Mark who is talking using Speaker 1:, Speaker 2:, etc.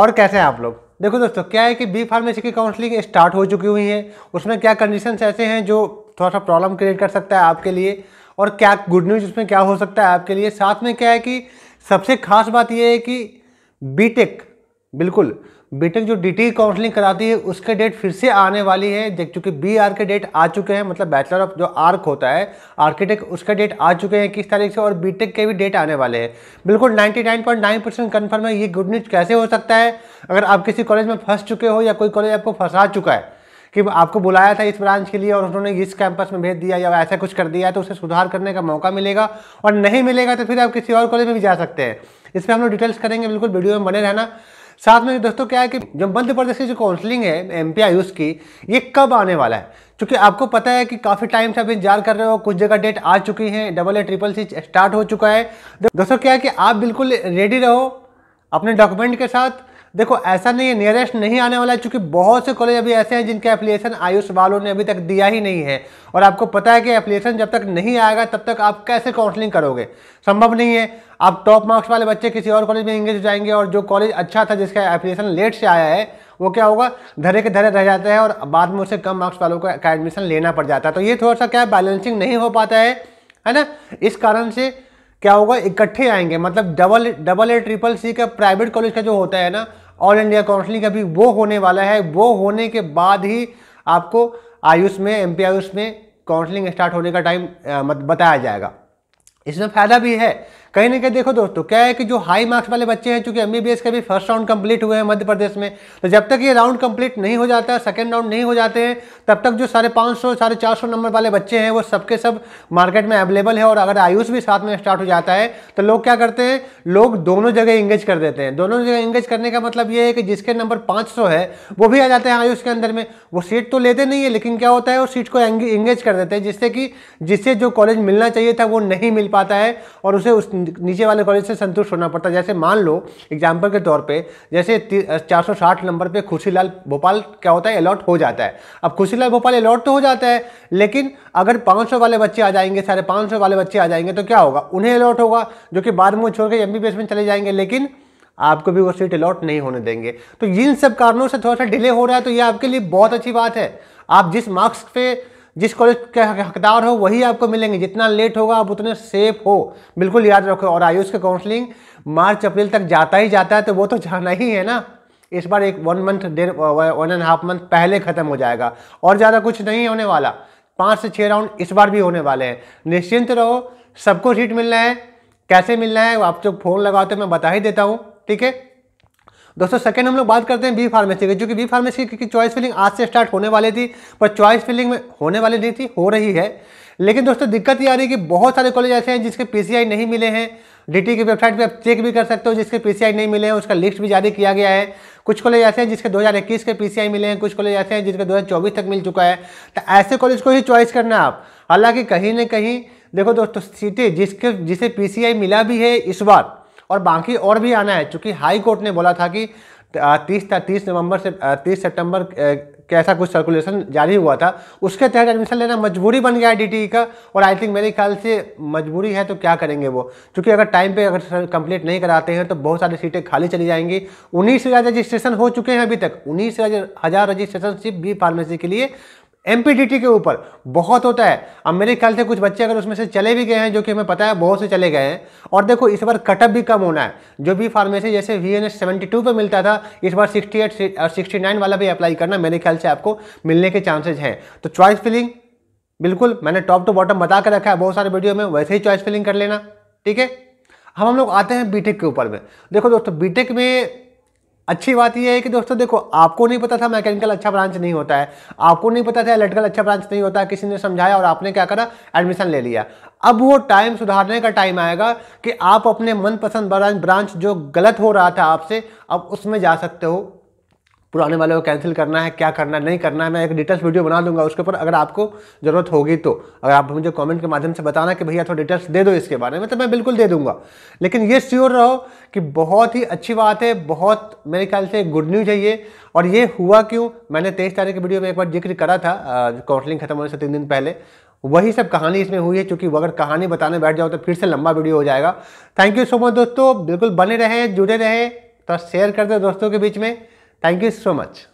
Speaker 1: और कैसे हैं आप लोग देखो दोस्तों क्या है कि बी फार्मेसी की काउंसलिंग स्टार्ट हो चुकी हुई है उसमें क्या कंडीशन ऐसे हैं जो थोड़ा सा प्रॉब्लम क्रिएट कर सकता है आपके लिए और क्या गुड न्यूज़ उसमें क्या हो सकता है आपके लिए साथ में क्या है कि सबसे खास बात यह है कि बीटेक बिल्कुल बीटेक जो डी काउंसलिंग e कराती है उसके डेट फिर से आने वाली है चूँकि बी आर के डेट आ चुके हैं मतलब बैचलर ऑफ जो आर्क होता है आर्किटेक्ट उसका डेट आ चुके हैं किस तारीख से और बीटेक के भी डेट आने वाले हैं बिल्कुल 99.9 परसेंट कन्फर्म है ये गुड न्यूज कैसे हो सकता है अगर आप किसी कॉलेज में फंस चुके हो या कोई कॉलेज आपको फंसा चुका है कि आपको बुलाया था इस ब्रांच के लिए और उन्होंने इस कैंपस में भेज दिया या ऐसा कुछ कर दिया तो उसे सुधार करने का मौका मिलेगा और नहीं मिलेगा तो फिर आप किसी और कॉलेज में भी जा सकते हैं इस पर हम लोग डिटेल्स करेंगे बिल्कुल वीडियो में बने रहना साथ में दोस्तों क्या है कि जो मध्य प्रदेश की जो काउंसलिंग है एम पी आयुष की ये कब आने वाला है क्योंकि आपको पता है कि काफ़ी टाइम से आप इंतजार कर रहे हो कुछ जगह डेट आ चुकी है double A triple C start हो चुका है दोस्तों क्या है कि आप बिल्कुल रेडी रहो अपने डॉक्यूमेंट के साथ देखो ऐसा नहीं है नियरेस्ट नहीं आने वाला है चूँकि बहुत से कॉलेज अभी ऐसे हैं जिनके एप्लीकेशन आयुष वालों ने अभी तक दिया ही नहीं है और आपको पता है कि एप्लीकेशन जब तक नहीं आएगा तब तक आप कैसे काउंसलिंग करोगे संभव नहीं है आप टॉप मार्क्स वाले बच्चे किसी और कॉलेज में इंगेज हो जाएंगे और जो कॉलेज अच्छा था जिसका एप्लीकेशन लेट से आया है वो क्या होगा धरे के धरे रह जाते हैं और बाद में उसे कम मार्क्स वालों का एडमिशन लेना पड़ जाता है तो ये थोड़ा सा क्या बैलेंसिंग नहीं हो पाता है है ना इस कारण से क्या होगा इकट्ठे आएंगे मतलब double double A triple C का प्राइवेट कॉलेज का जो होता है ना ऑल इंडिया काउंसलिंग अभी वो होने वाला है वो होने के बाद ही आपको आयुष में एम आयुष में काउंसलिंग स्टार्ट होने का टाइम बताया जाएगा इसमें फ़ायदा भी है कहीं ना कहीं देखो दोस्तों क्या है कि जो हाई मार्क्स वाले बच्चे हैं चूंकि एम के भी फर्स्ट राउंड कंप्लीट हुए हैं मध्य प्रदेश में तो जब तक ये राउंड कंप्लीट नहीं हो जाता है सेकेंड राउंड नहीं हो जाते हैं तब तक जो साढ़े पाँच सौ साढ़े चार सौ नंबर वाले बच्चे हैं वो सबके सब मार्केट में अवेलेबल है और अगर आयुष भी साथ में स्टार्ट हो जाता है तो लोग क्या करते हैं लोग दोनों जगह इंगेज कर देते हैं दोनों जगह इंगेज करने का मतलब ये है कि जिसके नंबर पाँच है वो भी आ जाते हैं आयुष के अंदर में वो सीट तो लेते नहीं है लेकिन क्या होता है वो सीट को इंगेज कर देते हैं जिससे कि जिससे जो कॉलेज मिलना चाहिए था वो नहीं मिल पाता है और उसे उस नीचे वाले कॉलेज से संतुष्ट होना पड़ता जैसे मान लो एग्जाम्पल के तौर पर जैसे चार नंबर पर खुशीलाल भोपाल क्या होता है अलॉट हो जाता है अब खुशीलाल भोपाल अलॉट तो हो जाता है लेकिन अगर पाँच वाले बच्चे आ जाएंगे सारे पाँच वाले बच्चे आ जाएंगे तो क्या होगा उन्हें अलॉट होगा जो कि बाद में छोड़ के एम में चले जाएंगे लेकिन आपको भी वो सीट अलॉट नहीं होने देंगे तो इन सब कारणों से थोड़ा सा डिले हो रहा है तो ये आपके लिए बहुत अच्छी बात है आप जिस मार्क्स पे जिस कॉलेज के हकदार हो वही आपको मिलेंगे जितना लेट होगा आप उतने सेफ हो बिल्कुल याद रखो और आयुष का काउंसलिंग मार्च अप्रैल तक जाता ही जाता है तो वो तो जाना ही है ना इस बार एक वन मंथ डेढ़ वन एंड हाफ मंथ पहले ख़त्म हो जाएगा और ज़्यादा कुछ नहीं होने वाला पाँच से छः राउंड इस बार भी होने वाले हैं निश्चिंत रहो सबको सीट मिलना है कैसे मिलना है आप जो तो फ़ोन लगाओ तो मैं बता ही देता हूँ ठीक है दोस्तों सेकंड हम लोग बात करते हैं बी फार्मेसी की जो कि बी फार्मेसी की चॉइस फिलिंग आज से स्टार्ट होने वाली थी पर चॉइस फिलिंग में होने वाली नहीं थी हो रही है लेकिन दोस्तों दिक्कत ये आ रही है कि बहुत सारे कॉलेज ऐसे हैं जिसके पीसीआई नहीं मिले हैं डीटी की वेबसाइट पे आप चेक भी कर सकते हो जिसके पीसीआई नहीं मिले हैं उसका लिस्ट भी जारी किया गया है कुछ कॉलेज ऐसे हैं जिसके 2021 के पीसीआई मिले हैं कुछ कॉलेज ऐसे हैं जिसके 2024 तक मिल चुका है तो ऐसे कॉलेज को ही चॉइस करना आप हालांकि कहीं ना कहीं देखो दोस्तों सीटें जिसके जिसे पी मिला भी है इस बार और बाकी और भी आना है चूँकि हाई कोर्ट ने बोला था कि तीस तीस नवंबर से तीस सितंबर कैसा कुछ सर्कुलेशन जारी हुआ था उसके तहत एडमिशन लेना मजबूरी बन गया है e का और आई थिंक मेरे ख्याल से मजबूरी है तो क्या करेंगे वो क्योंकि अगर टाइम पे अगर कंप्लीट नहीं कराते हैं तो बहुत सारी सीटें खाली चली जाएंगी उन्नीस हज़ार रजिस्ट्रेशन हो चुके हैं अभी तक उन्नीस हज़ार रजिस्ट्रेशन सिर्फ बी फार्मेसी के लिए एम के ऊपर बहुत होता है अब मेरे ख्याल से कुछ बच्चे अगर उसमें से चले भी गए हैं जो कि हमें पता है बहुत से चले गए हैं और देखो इस बार कटअप भी कम होना है जो भी फार्मेसी जैसे वी एन एस टू पर मिलता था इस बार सिक्सटी एट और सिक्सटी नाइन वाला भी अप्लाई करना मेरे ख्याल से आपको मिलने के चांसेज हैं तो चॉइस फिलिंग बिल्कुल मैंने टॉप टू बॉटम बता कर रखा है बहुत सारे वीडियो में वैसे ही चॉइस फिलिंग कर लेना ठीक है हम हम लोग आते हैं बीटेक के ऊपर में देखो दोस्तों बीटेक में अच्छी बात यह है कि दोस्तों देखो आपको नहीं पता था मैकेनिकल अच्छा ब्रांच नहीं होता है आपको नहीं पता था इलेक्ट्रिकल अच्छा ब्रांच नहीं होता किसी ने समझाया और आपने क्या करा एडमिशन ले लिया अब वो टाइम सुधारने का टाइम आएगा कि आप अपने मनपसंद ब्रांच जो गलत हो रहा था आपसे अब उसमें जा सकते हो पुराने वाले को कैंसिल करना है क्या करना है नहीं करना है मैं एक डिटेल्स वीडियो बना दूंगा उसके ऊपर अगर आपको ज़रूरत होगी तो अगर आप मुझे कमेंट के माध्यम से बताना कि भैया थोड़ा डिटेल्स दे दो इसके बारे में तो मैं बिल्कुल दे दूंगा लेकिन ये श्योर रहो कि बहुत ही अच्छी बात है बहुत मेरे ख्याल से गुड न्यूज है ये और ये हुआ क्यों मैंने तेईस तारीख की वीडियो में एक बार जिक्र करा था काउंसलिंग खत्म होने से तीन दिन पहले वही सब कहानी इसमें हुई है क्योंकि अगर कहानी बताने बैठ जाओ तो फिर से लंबा वीडियो हो जाएगा थैंक यू सो मच दोस्तों बिल्कुल बने रहें जुड़े रहें तो शेयर कर दो दोस्तों के बीच में Thank you so much.